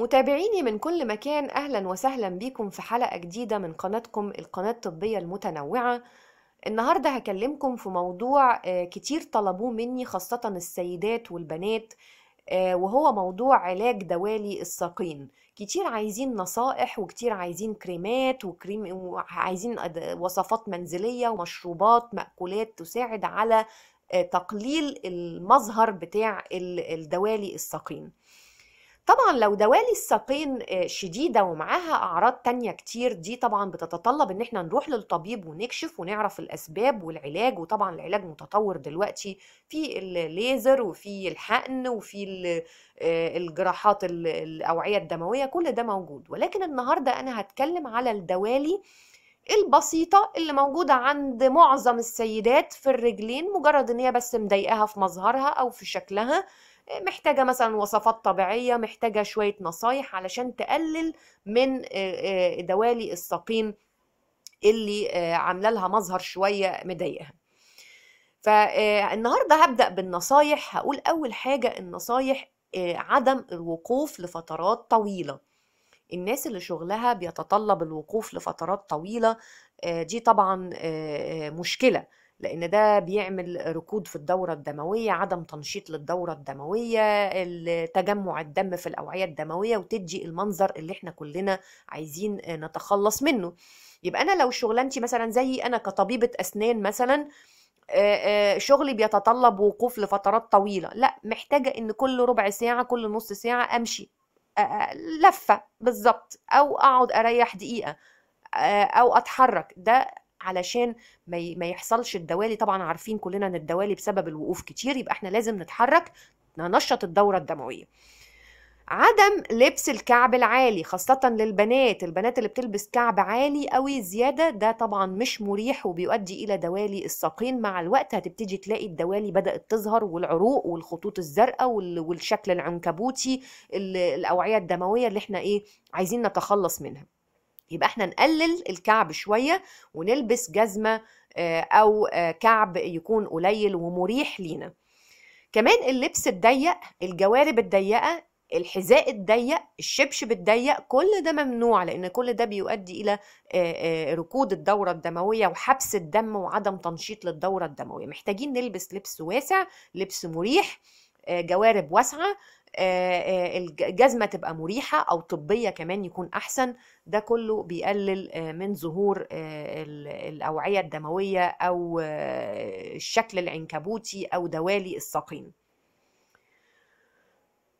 متابعيني من كل مكان أهلا وسهلا بيكم في حلقة جديدة من قناتكم القناة الطبية المتنوعة النهاردة هكلمكم في موضوع آه، كتير طلبوه مني خاصة السيدات والبنات آه، وهو موضوع علاج دوالي الساقين كتير عايزين نصائح وكتير عايزين كريمات وكريم وعايزين وصفات منزلية ومشروبات مأكولات تساعد على آه، تقليل المظهر بتاع الدوالي الساقين طبعا لو دوالي الساقين آه، شديدة ومعاها أعراض تانية كتير دي طبعا بتتطلب إن احنا نروح للطبيب ونكشف ونعرف الأسباب والعلاج وطبعا العلاج متطور دلوقتي في الليزر وفي الحقن وفي آه، الجراحات الأوعية الدموية كل ده موجود ولكن النهاردة أنا هتكلم على الدوالي البسيطة اللي موجودة عند معظم السيدات في الرجلين مجرد ان هي بس مضايقاها في مظهرها او في شكلها محتاجة مثلا وصفات طبيعية محتاجة شوية نصايح علشان تقلل من آه، آه، دوالي الساقين اللي آه، عاملة لها مظهر شوية مضايقها فالنهاردة هبدأ بالنصايح هقول أول حاجة النصايح عدم الوقوف لفترات طويله الناس اللي شغلها بيتطلب الوقوف لفترات طويلة دي طبعا مشكلة لان ده بيعمل ركود في الدوره الدمويه عدم تنشيط للدوره الدمويه تجمع الدم في الاوعيه الدمويه وتدي المنظر اللي احنا كلنا عايزين نتخلص منه يبقى انا لو شغلانتي مثلا زي انا كطبيبه اسنان مثلا شغلي بيتطلب وقوف لفترات طويله لا محتاجه ان كل ربع ساعه كل نص ساعه امشي لفه بالظبط او اقعد اريح دقيقه او اتحرك ده علشان ما يحصلش الدوالي طبعا عارفين كلنا ان الدوالي بسبب الوقوف كتير يبقى احنا لازم نتحرك ننشط الدوره الدمويه عدم لبس الكعب العالي خاصة للبنات البنات اللي بتلبس كعب عالي قوي زيادة ده طبعا مش مريح وبيؤدي إلى دوالي الساقين مع الوقت هتبتدي تلاقي الدوالي بدأت تظهر والعروق والخطوط الزرقاء والشكل العنكبوتي الأوعية الدموية اللي احنا إيه عايزين نتخلص منها يبقى احنا نقلل الكعب شوية ونلبس جزمة آه، أو آه، كعب يكون قليل ومريح لينا كمان اللبس الضيق الجوارب الضيقة الحذاء الضيق الشبشب الضيق كل ده ممنوع لان كل ده بيؤدي الى آه، ركود الدوره الدمويه وحبس الدم وعدم تنشيط للدوره الدمويه محتاجين نلبس لبس واسع لبس مريح آه، جوارب واسعه آه، آه، الجزمه تبقى مريحه او طبيه كمان يكون احسن ده كله بيقلل من ظهور الاوعيه الدمويه او الشكل العنكبوتي او دوالي الساقين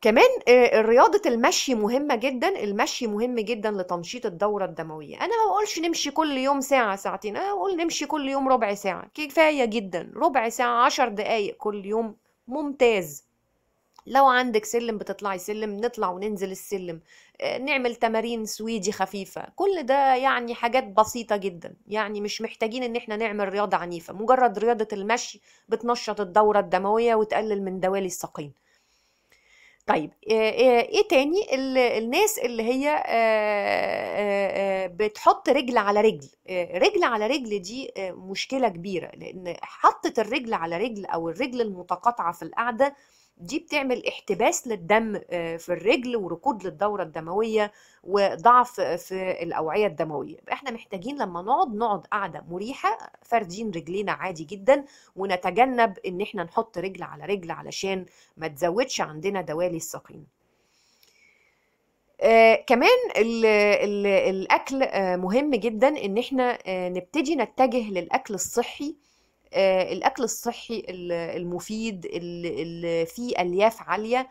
كمان رياضة المشي مهمة جدا المشي مهم جدا لتنشيط الدورة الدموية أنا ما أقولش نمشي كل يوم ساعة ساعتين أنا أقول نمشي كل يوم ربع ساعة كفاية جدا ربع ساعة عشر دقايق كل يوم ممتاز لو عندك سلم بتطلعي سلم نطلع وننزل السلم آه، نعمل تمارين سويدي خفيفة كل ده يعني حاجات بسيطة جدا يعني مش محتاجين ان احنا نعمل رياضة عنيفة مجرد رياضة المشي بتنشط الدورة الدموية وتقلل من دوالي الساقين طيب آه، آه، ايه تاني الناس اللي هي بتحط رجل على رجل رجل على رجل دي مشكله كبيره لان حطت الرجل على رجل او الرجل المتقاطعه في القعده دي بتعمل احتباس للدم آه، في الرجل وركود للدورة الدموية وضعف في الأوعية الدموية احنا محتاجين لما نقعد نقعد قعدة مريحة فردين رجلينا عادي جدا ونتجنب ان احنا نحط رجل على رجل علشان ما تزودش عندنا دوالي الساقين آه كمان الـ الـ الاكل آه مهم جدا ان احنا آه نبتدي نتجه للاكل الصحي آه، الاكل الصحي المفيد اللي فيه الياف عاليه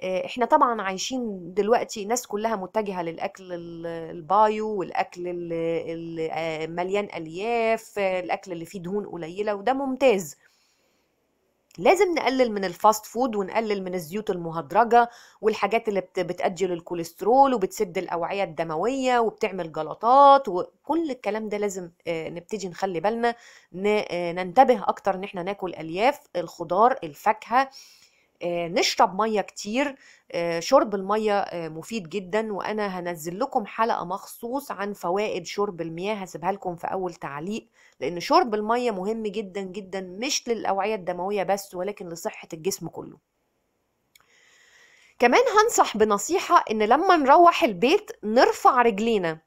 آه، احنا طبعا عايشين دلوقتي ناس كلها متجهه للاكل البايو والاكل المليان آه، الياف الاكل اللي فيه دهون قليله وده ممتاز لازم نقلل من الفاست فود ونقلل من الزيوت المهدرجه والحاجات اللي بتاجل الكوليسترول وبتسد الاوعيه الدمويه وبتعمل جلطات وكل الكلام ده لازم آه، نبتدي نخلي بالنا آه، ننتبه اكتر ان احنا ناكل الياف الخضار الفاكهه آه، نشرب ميه كتير آه، شرب الميه آه، مفيد جدا وانا هنزل لكم حلقه مخصوص عن فوائد شرب المياه هسيبها لكم في اول تعليق لان شرب الميه مهم جدا جدا مش للاوعيه الدمويه بس ولكن لصحه الجسم كله كمان هنصح بنصيحه ان لما نروح البيت نرفع رجلينا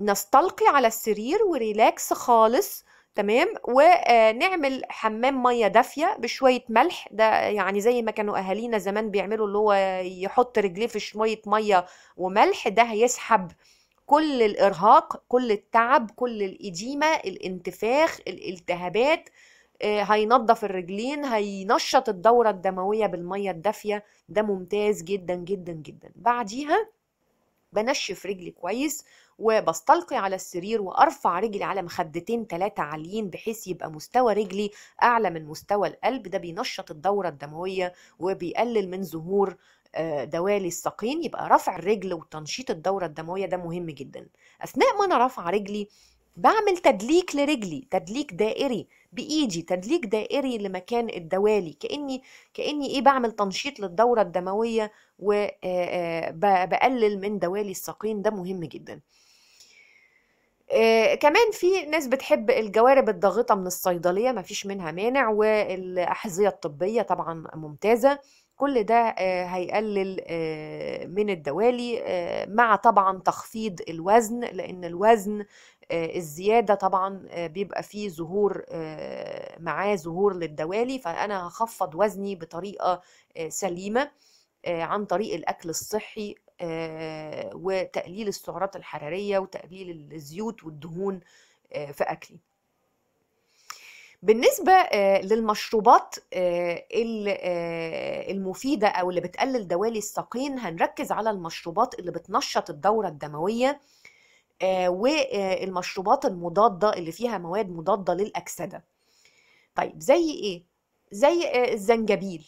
نستلقي على السرير وريلاكس خالص تمام ونعمل حمام ميه دافيه بشويه ملح ده يعني زي ما كانوا اهالينا زمان بيعملوا اللي هو يحط رجليه في شويه ميه وملح ده هيسحب كل الارهاق كل التعب كل الاديمه الانتفاخ الالتهابات آه، هينظف الرجلين هينشط الدورة الدموية بالمية الدافية ده ممتاز جدا جدا جدا بعديها بنشف رجلي كويس وبستلقي على السرير وارفع رجلي على مخدتين ثلاثه عاليين بحيث يبقى مستوى رجلي اعلى من مستوى القلب ده بينشط الدوره الدمويه وبيقلل من ظهور آه، دوالي الساقين يبقى رفع الرجل وتنشيط الدوره الدمويه ده مهم جدا اثناء ما انا رافعه رجلي بعمل تدليك لرجلي تدليك دائري بايدي تدليك دائري لمكان الدوالي كاني كاني ايه بعمل تنشيط للدوره الدمويه وبقلل آه، آه، من دوالي الساقين ده مهم جدا آه، كمان في ناس بتحب الجوارب الضاغطة من الصيدلية مفيش منها مانع والأحذية الطبية طبعا ممتازة كل ده آه، هيقلل آه، من الدوالي مع طبعا تخفيض الوزن لأن الوزن الزيادة طبعا بيبقى فيه ظهور معاه ظهور للدوالي فأنا هخفض وزني بطريقة سليمة عن طريق الأكل الصحي آه، وتقليل السعرات الحرارية وتقليل الزيوت والدهون آه، في أكلي بالنسبة آه، للمشروبات المفيدة أو اللي بتقلل دوالي الساقين هنركز على المشروبات اللي بتنشط الدورة الدموية والمشروبات المضادة اللي فيها مواد مضادة للأكسدة طيب زي إيه؟ زي الزنجبيل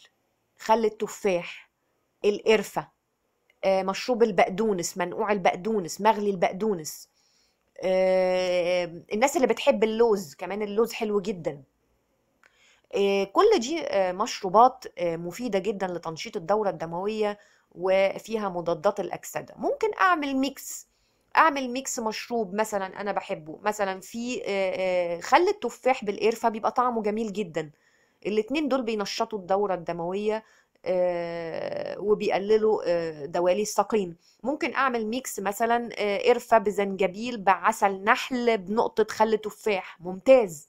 خل التفاح القرفة آه، مشروب البقدونس منقوع البقدونس مغلي البقدونس آه، الناس اللي بتحب اللوز كمان اللوز حلو جدا آه، كل دي مشروبات مفيدة جدا لتنشيط الدورة الدموية وفيها مضادات الأكسدة ممكن أعمل ميكس اعمل ميكس مشروب مثلا انا بحبه مثلا في خل التفاح بالقرفه بيبقى طعمه جميل جدا الاتنين دول بينشطوا الدورة الدموية آه، وبيقللوا آه، دوالي الساقين ممكن اعمل ميكس مثلا آه، قرفه بزنجبيل بعسل نحل بنقطه خل تفاح ممتاز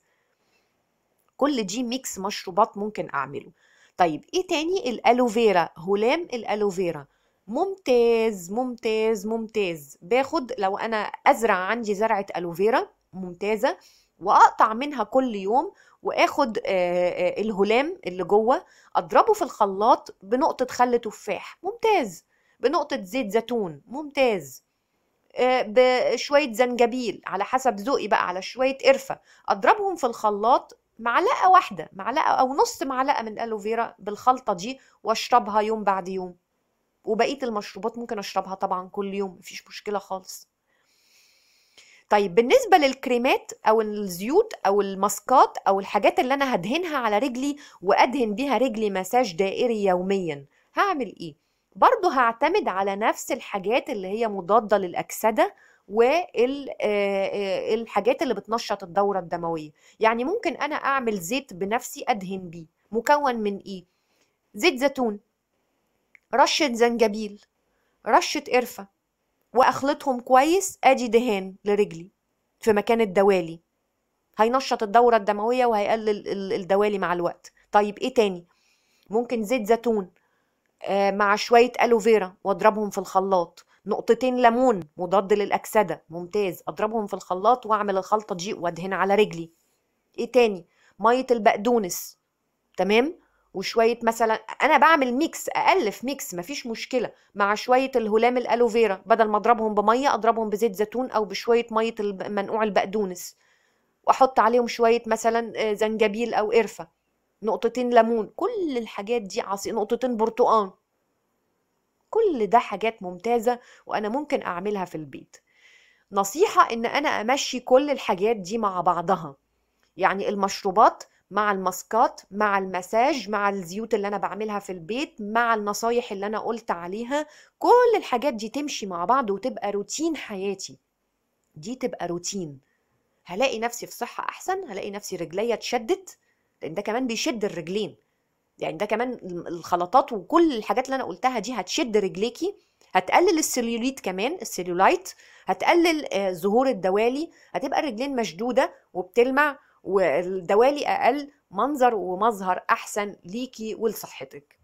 كل دي ميكس مشروبات ممكن اعمله طيب ايه تاني الالوفيرا هلام الالوفيرا ممتاز ممتاز ممتاز باخد لو انا ازرع عندي زرعه الوفيرا ممتازه واقطع منها كل يوم واخد آه، آه، الهلام اللي جوه اضربه في الخلاط بنقطه خل تفاح ممتاز بنقطه زيت زيتون ممتاز آه، بشويه زنجبيل على حسب ذوقي بقى على شويه قرفه اضربهم في الخلاط معلقه واحده معلقه او نص معلقه من الالوفيرا بالخلطه دي واشربها يوم بعد يوم وبقيه المشروبات ممكن اشربها طبعا كل يوم مفيش مشكله خالص طيب بالنسبة للكريمات أو الزيوت أو الماسكات أو الحاجات اللي أنا هدهنها على رجلي وأدهن بيها رجلي مساج دائري يوميا هعمل إيه؟ برضو هعتمد على نفس الحاجات اللي هي مضادة للأكسدة والحاجات آه، آه، اللي بتنشط الدورة الدموية يعني ممكن أنا أعمل زيت بنفسي أدهن بيه مكون من إيه؟ زيت زيتون رشة زنجبيل رشة قرفة واخلطهم كويس ادي دهان لرجلي في مكان الدوالي هينشط الدورة الدموية وهيقلل الدوالي مع الوقت طيب ايه تاني ممكن زيت زيتون آه، مع شوية ألوفيرا واضربهم في الخلاط نقطتين ليمون مضاد للأكسدة ممتاز أضربهم في الخلاط وأعمل الخلطة دي وأدهن على رجلي إيه تاني مية البقدونس تمام وشويه مثلا انا بعمل ميكس الف ميكس مفيش مشكله مع شويه الهلام الالوفيرا بدل ما اضربهم بميه اضربهم بزيت زيتون او بشويه ميه منقوع البقدونس واحط عليهم شويه مثلا آه، زنجبيل او قرفه نقطتين ليمون كل الحاجات دي عصير نقطتين برتقان كل ده حاجات ممتازه وانا ممكن اعملها في البيت نصيحه ان انا امشي كل الحاجات دي مع بعضها يعني المشروبات مع الماسكات مع المساج مع الزيوت اللي انا بعملها في البيت مع النصايح اللي انا قلت عليها كل الحاجات دي تمشي مع بعض وتبقى روتين حياتي دي تبقى روتين هلاقي نفسي في صحه احسن هلاقي نفسي رجليا اتشدت لان ده كمان بيشد الرجلين يعني ده كمان الخلطات وكل الحاجات اللي انا قلتها دي هتشد رجليكي هتقلل السليوليت كمان السليولايت هتقلل آه، ظهور الدوالي هتبقى الرجلين مشدوده وبتلمع والدوالي اقل منظر ومظهر احسن ليكي ولصحتك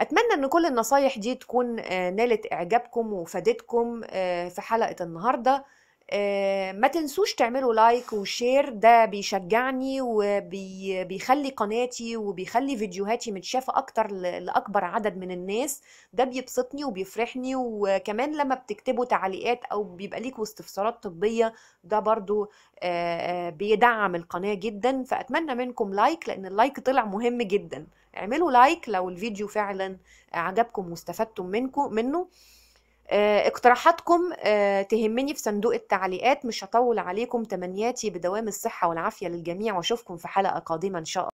اتمنى ان كل النصايح دي تكون آه، نالت اعجابكم وفادتكم آه، في حلقه النهارده آه، ما تنسوش تعملوا لايك وشير ده بيشجعني وبيخلي قناتي وبيخلي فيديوهاتي متشافة أكتر لأكبر عدد من الناس ده بيبسطني وبيفرحني وكمان لما بتكتبوا تعليقات أو بيبقى ليكوا استفسارات طبية ده برضو آه، آه، بيدعم القناة جدا فأتمنى منكم لايك لأن اللايك طلع مهم جدا اعملوا لايك لو الفيديو فعلا عجبكم واستفدتم منكم منه آه، اقتراحاتكم آه، تهمني في صندوق التعليقات مش هطول عليكم تمنياتي بدوام الصحة والعافية للجميع واشوفكم في حلقة قادمة ان شاء الله